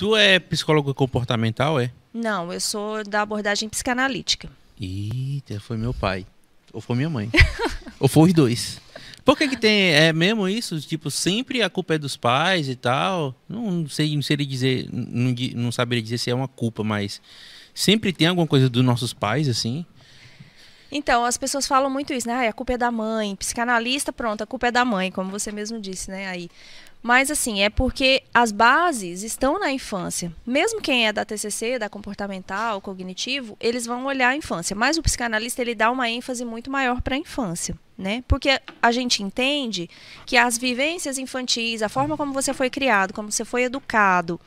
Tu é psicólogo comportamental, é? Não, eu sou da abordagem psicanalítica. Eita, foi meu pai. Ou foi minha mãe. Ou foi os dois. Por que, que tem. É mesmo isso? Tipo, sempre a culpa é dos pais e tal. Não sei, não sei dizer. Não, não saberia dizer se é uma culpa, mas sempre tem alguma coisa dos nossos pais, assim. Então, as pessoas falam muito isso, né? a culpa é da mãe, psicanalista, pronto, a culpa é da mãe, como você mesmo disse, né? Aí. Mas assim, é porque as bases estão na infância. Mesmo quem é da TCC, da comportamental, cognitivo, eles vão olhar a infância, mas o psicanalista ele dá uma ênfase muito maior para a infância, né? Porque a gente entende que as vivências infantis, a forma como você foi criado, como você foi educado,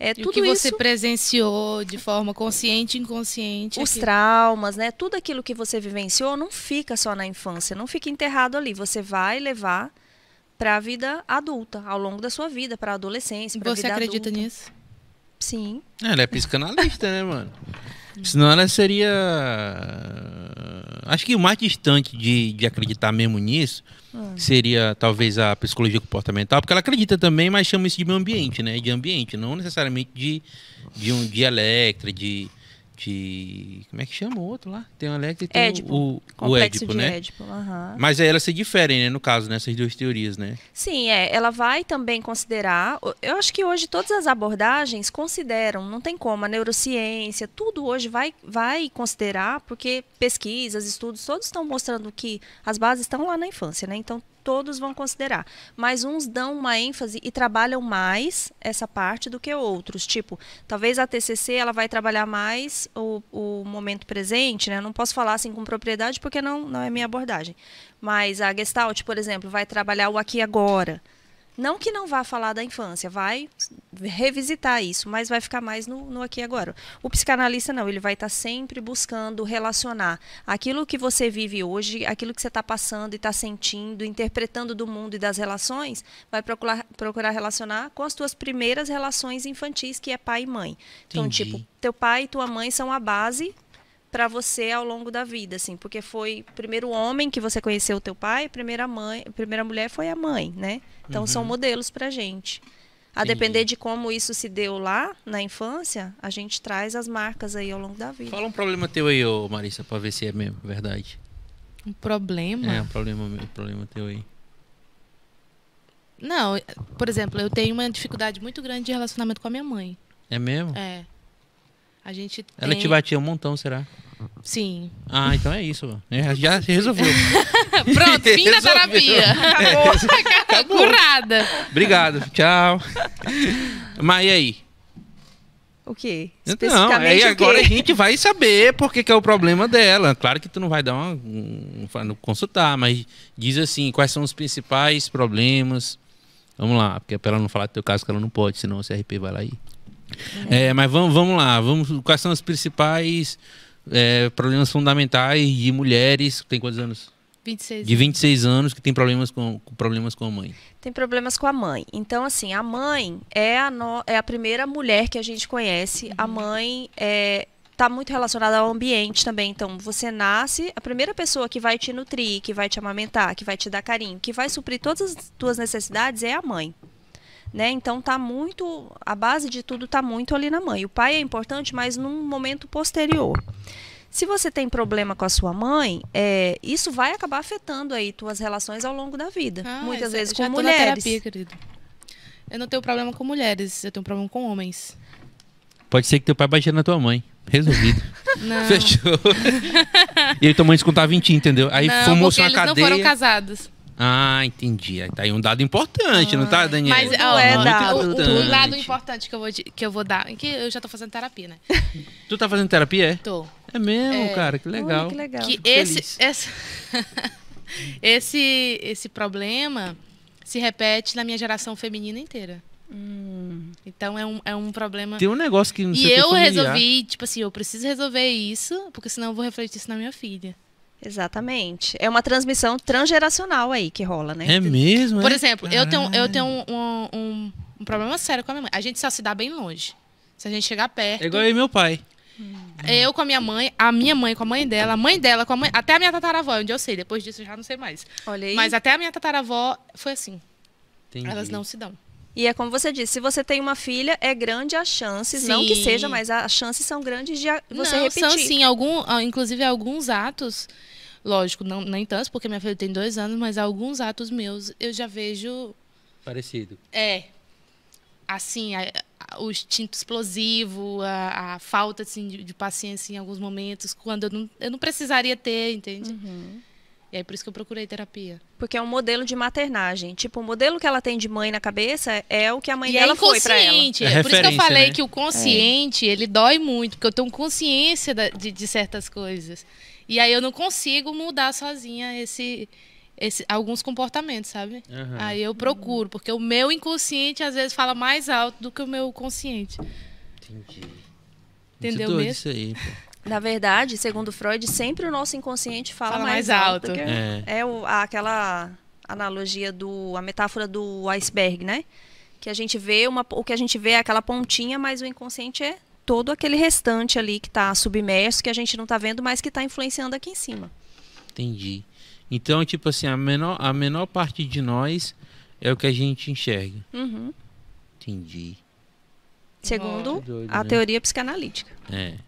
é, tudo o que você isso, presenciou de forma consciente e inconsciente. Os traumas, né? Tudo aquilo que você vivenciou não fica só na infância, não fica enterrado ali. Você vai levar para a vida adulta, ao longo da sua vida, para a adolescência, para a vida Você acredita adulta. nisso? Sim. É, ela é psicanalista, né, mano? Senão ela seria Acho que o mais distante de, de acreditar mesmo nisso hum. seria talvez a psicologia comportamental, porque ela acredita também, mas chama isso de meio ambiente, né? De ambiente, não necessariamente de, de um de de, de. Como é que chama o outro lá? Tem o Alex e tem Édipo. o, o Édipo, né? Édipo, uhum. Mas aí elas se diferem, né, no caso, nessas né, duas teorias, né? Sim, é. Ela vai também considerar. Eu acho que hoje todas as abordagens consideram, não tem como, a neurociência, tudo hoje vai, vai considerar, porque pesquisas, estudos, todos estão mostrando que as bases estão lá na infância, né? Então todos vão considerar. Mas uns dão uma ênfase e trabalham mais essa parte do que outros. Tipo, talvez a TCC ela vai trabalhar mais o, o momento presente, né? não posso falar assim com propriedade porque não, não é minha abordagem. Mas a Gestalt, por exemplo, vai trabalhar o aqui e agora. Não que não vá falar da infância, vai revisitar isso, mas vai ficar mais no, no aqui e agora. O psicanalista não, ele vai estar tá sempre buscando relacionar aquilo que você vive hoje, aquilo que você está passando e está sentindo, interpretando do mundo e das relações, vai procurar, procurar relacionar com as tuas primeiras relações infantis, que é pai e mãe. Então, tipo, teu pai e tua mãe são a base para você ao longo da vida, assim, porque foi primeiro homem que você conheceu o teu pai, primeira mãe, primeira mulher foi a mãe, né? Então uhum. são modelos para gente. A depender de como isso se deu lá na infância, a gente traz as marcas aí ao longo da vida. Fala um problema teu aí, ô Marissa, para ver se é mesmo verdade. Um problema? É um problema, um problema teu aí. Não, por exemplo, eu tenho uma dificuldade muito grande de relacionamento com a minha mãe. É mesmo? É. A gente tem... Ela te batia um montão, será? Sim. Ah, então é isso. É, já se resolveu. Pronto, fim da terapia. É, Acabou. Acabou. Curada. Obrigado. Tchau. Mas e aí? O quê? Não, aí agora a gente vai saber por que é o problema dela. Claro que tu não vai dar uma, um, consultar, mas diz assim, quais são os principais problemas. Vamos lá, porque é pra ela não falar do teu caso que ela não pode, senão o CRP vai lá e é, mas vamos, vamos lá, vamos, quais são os principais é, problemas fundamentais de mulheres? Tem quantos anos? 26 de 26 anos que tem problemas com, problemas com a mãe. Tem problemas com a mãe. Então, assim, a mãe é a, no, é a primeira mulher que a gente conhece. Uhum. A mãe é, tá muito relacionada ao ambiente também. Então, você nasce, a primeira pessoa que vai te nutrir, que vai te amamentar, que vai te dar carinho, que vai suprir todas as tuas necessidades é a mãe né? Então tá muito a base de tudo tá muito ali na mãe. O pai é importante, mas num momento posterior. Se você tem problema com a sua mãe, é, isso vai acabar afetando aí tuas relações ao longo da vida. Ah, Muitas é, vezes com mulheres. Terapia, querido. Eu não tenho problema com mulheres, eu tenho problema com homens. Pode ser que teu pai baixe na tua mãe. Resolvido. Não. Fechou. e aí tua mãe descontava em ti, entendeu? Aí não, fumou sua cadeia. não foram casados. Ah, entendi. Tá aí um dado importante, ah. não tá, Daniel? Mas é Muito dado. Importante. Um dado importante que eu, vou, que eu vou dar. É que eu já tô fazendo terapia, né? tu tá fazendo terapia, é? Tô. É mesmo, é. cara, que legal. Ui, que legal. Que esse, esse, esse, esse problema se repete na minha geração feminina inteira. Hum. Então é um, é um problema. Tem um negócio que não E é eu resolvi, tipo assim, eu preciso resolver isso, porque senão eu vou refletir isso na minha filha. Exatamente. É uma transmissão transgeracional aí que rola, né? É mesmo? Por é? exemplo, Caralho. eu tenho, eu tenho um, um, um, problema sério com a minha mãe. A gente só se dá bem longe. Se a gente chegar perto. É igual eu e meu pai. Hum. Eu com a minha mãe, a minha mãe com a mãe dela, a mãe dela com a mãe. Até a minha tataravó, onde eu sei, depois disso eu já não sei mais. Olha aí. Mas até a minha tataravó foi assim. Entendi. Elas não se dão. E é como você disse, se você tem uma filha, é grande as chances, não que seja, mas as chances são grandes de você não, repetir. São sim, algum, ah, inclusive alguns atos, lógico, não, nem tanto, porque minha filha tem dois anos, mas alguns atos meus eu já vejo. Parecido. É. Assim, a, a, o instinto explosivo, a, a falta assim, de, de, paciência em alguns momentos, quando eu não, eu não precisaria ter, entende? Uhum. E aí é por isso que eu procurei terapia. Porque é um modelo de maternagem. Tipo, o modelo que ela tem de mãe na cabeça é o que a mãe e é dela é foi pra ela. É, é por isso que eu falei né? que o consciente, é. ele dói muito, porque eu tenho consciência de, de certas coisas. E aí eu não consigo mudar sozinha esse, esse, alguns comportamentos, sabe? Uhum. Aí eu procuro, porque o meu inconsciente às vezes fala mais alto do que o meu consciente. Entendi. Entendeu Muito doido mesmo? isso aí, pô. Na verdade, segundo Freud, sempre o nosso inconsciente fala, fala mais, mais, alto. alto é, é o, aquela analogia do a metáfora do iceberg, né? Que a gente vê uma o que a gente vê é aquela pontinha, mas o inconsciente é todo aquele restante ali que está submerso, que a gente não está vendo, mas que está influenciando aqui em cima. Entendi. Então, tipo assim, a menor, a menor parte de nós é o que a gente enxerga. Uhum. Entendi. Segundo doido, a né? teoria psicanalítica. É.